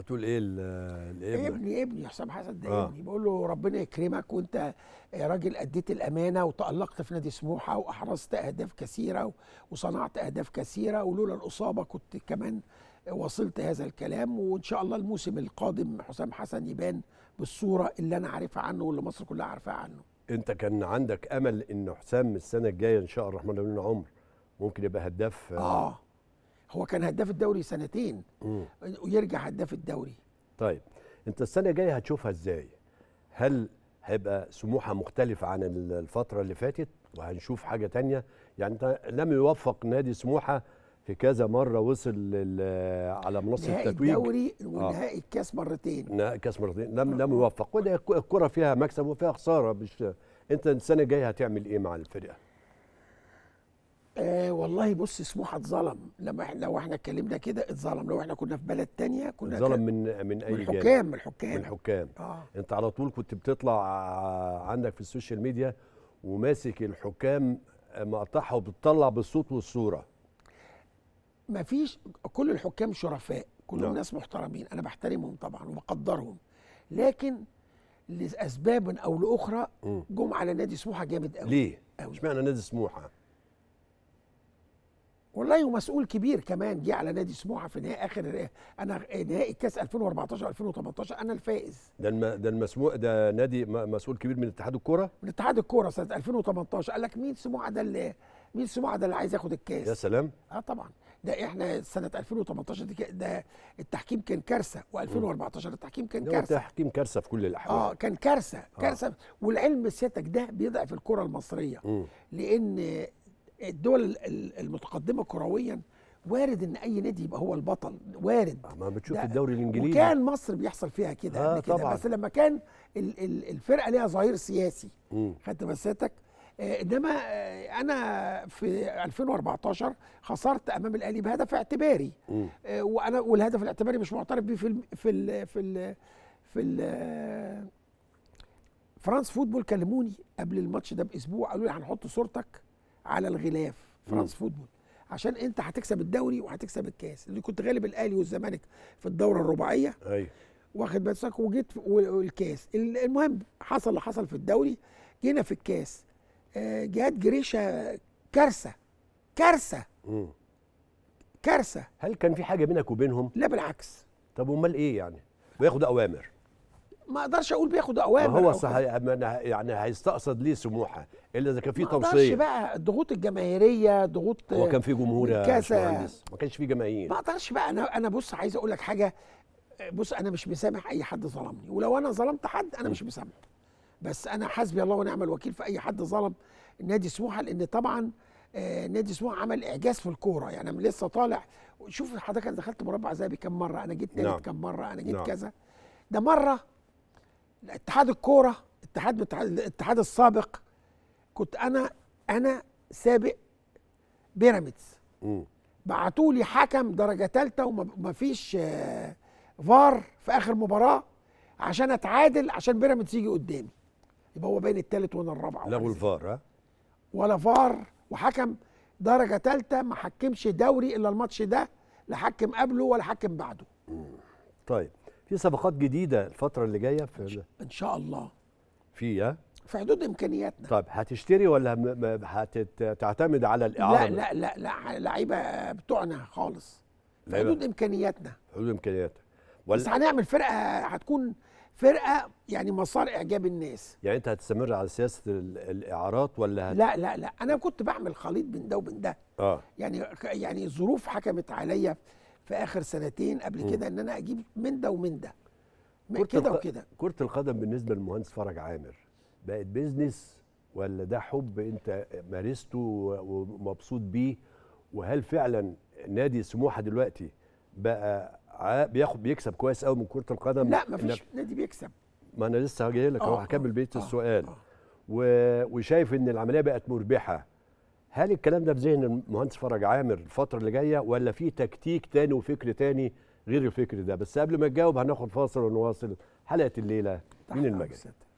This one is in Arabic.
هتقول ايه لابنك؟ ابني ابني حسام حسن ده آه. ابني بقول له ربنا يكرمك وانت راجل اديت الامانه وتالقت في نادي سموحه واحرزت اهداف كثيره وصنعت اهداف كثيره ولولا الاصابه كنت كمان وصلت هذا الكلام وان شاء الله الموسم القادم حسام حسن يبان بالصوره اللي انا عارفها عنه واللي مصر كلها عارفاها عنه. انت كان عندك امل ان حسام السنه الجايه ان شاء الله الرحمن الرحيم عمر ممكن يبقى هداف اه هو كان هداف الدوري سنتين مم. ويرجع هداف الدوري طيب انت السنه الجايه هتشوفها ازاي هل هيبقى سموحه مختلفه عن الفتره اللي فاتت وهنشوف حاجه تانية يعني انت لم يوفق نادي سموحه في كذا مره وصل على منصه التتويج الدوري آه. ونهائي آه. الكاس مرتين نهائي الكاس مرتين لم آه. لم يوفق وده الكره فيها مكسب وفيها خساره مش انت السنه الجايه هتعمل ايه مع الفرقه آه والله بص سموحه اتظلم لما احنا لو احنا اتكلمنا كده اتظلم لو احنا كنا في بلد تانية كنا اتظلم من من اي من الحكام من الحكام من الحكام آه. انت على طول كنت بتطلع آه، عندك في السوشيال ميديا وماسك الحكام آه، مقطعها وبتطلع بالصوت والصوره ما فيش كل الحكام شرفاء كلهم نعم. ناس محترمين انا بحترمهم طبعا وبقدرهم لكن لاسباب او لاخرى جم على نادي سموحه جامد قوي ليه؟ اشمعنى نادي سموحه؟ والله ومسؤول كبير كمان جه على نادي سموحه في نهائي اخر انا نهائي كاس 2014 2018 انا الفائز ده الم... ده المسموع ده نادي مسؤول كبير من اتحاد الكوره من اتحاد الكوره سنه 2018 قال لك مين سموحه ده اللي مين سموحه ده اللي عايز ياخد الكاس يا سلام اه طبعا ده احنا سنه 2018 دي ده التحكيم كان كارثه و2014 التحكيم كان كارثه التحكيم كارثه في كل الاحوال اه كان كارثه آه. كارثه آه. والعلم سيادتك ده بيضعف الكره المصريه م. لان الدول المتقدمه كرويا وارد ان اي نادي يبقى هو البطل وارد ما بتشوف الدوري الانجليزي وكان مصر بيحصل فيها كده آه كده طبعًا. بس لما كان الفرقه ليها ظهير سياسي خدت مساتك آه، انما آه، انا في 2014 خسرت امام الاهلي بهدف اعتباري آه، وانا والهدف الاعتباري مش معترف بيه في الـ في الـ في الـ في الـ فرانس فوتبول كلموني قبل الماتش ده باسبوع قالوا لي هنحط صورتك على الغلاف فرانس فوتبول عشان انت هتكسب الدوري وهتكسب الكاس اللي كنت غالب الاهلي والزمالك في الدوره الرباعيه ايوه واخد بالك وجيت والكاس المهم حصل اللي حصل في الدوري جينا في الكاس آه، جهاد جريشه كارثه كارثه كارثه هل كان في حاجه بينك وبينهم لا بالعكس طب امال ايه يعني وياخد اوامر ما اقدرش اقول بياخد اوامر هو صحيح يعني هيستقصد ليه سموحه الا اذا كان في توصيه ما اقدرش بقى الضغوط الجماهيريه ضغوط هو كان في جمهور يا باشمهندس ما كانش في جماهير ما اقدرش بقى انا انا بص عايز اقول لك حاجه بص انا مش مسامح اي حد ظلمني ولو انا ظلمت حد انا مش مسامحه بس انا حسبي الله ونعم الوكيل في اي حد ظلم نادي سموحه لان طبعا آه، نادي سموحه عمل اعجاز في الكوره يعني انا لسه طالع شوف حضرتك انا دخلت مربع ذهبي كم مره انا جيت نادي نعم. كم مره انا جيت نعم. كذا ده مره اتحاد الكوره اتحاد الاتحاد السابق كنت انا انا سابق بيراميدز بعتوا لي حكم درجه ثالثه ومفيش آه، فار في اخر مباراه عشان اتعادل عشان بيراميدز يجي قدامي يبقى هو باين الثالث وانا الرابع لغوا الفار ها ولا فار وحكم درجه ثالثه ما حكمش دوري الا الماتش ده لا حكم قبله ولا حكم بعده طيب في صفقات جديده الفتره اللي جايه في ان شاء الله في ها إيه؟ في حدود امكانياتنا طيب هتشتري ولا هتعتمد على الاعاره لا لا لا لعيبه بتوعنا خالص في حدود امكانياتنا حدود امكانياتنا بس هنعمل فرقه هتكون فرقه يعني مسار اعجاب الناس يعني انت هتستمر على سياسه الاعارات ولا هت... لا لا لا انا كنت بعمل خليط بين ده وبين ده اه يعني يعني الظروف حكمت عليا في اخر سنتين قبل كده ان انا اجيب من ده ومن ده كده وكده كره القدم بالنسبه للمهندس فرج عامر بقت بيزنس ولا ده حب انت مارسته ومبسوط بيه وهل فعلا نادي سموحه دلوقتي بقى بياخد بيكسب كويس قوي من كره القدم لا مفيش نادي بيكسب ما انا لسه جاي لك اهو آه، هكمل بيت آه، السؤال آه. و... وشايف ان العمليه بقت مربحه هل الكلام ده في ذهن المهندس فرج عامر الفتره اللي جايه ولا في تكتيك تاني وفكر تاني غير الفكر ده بس قبل ما تجاوب هناخد فاصل ونواصل حلقه الليله من المجال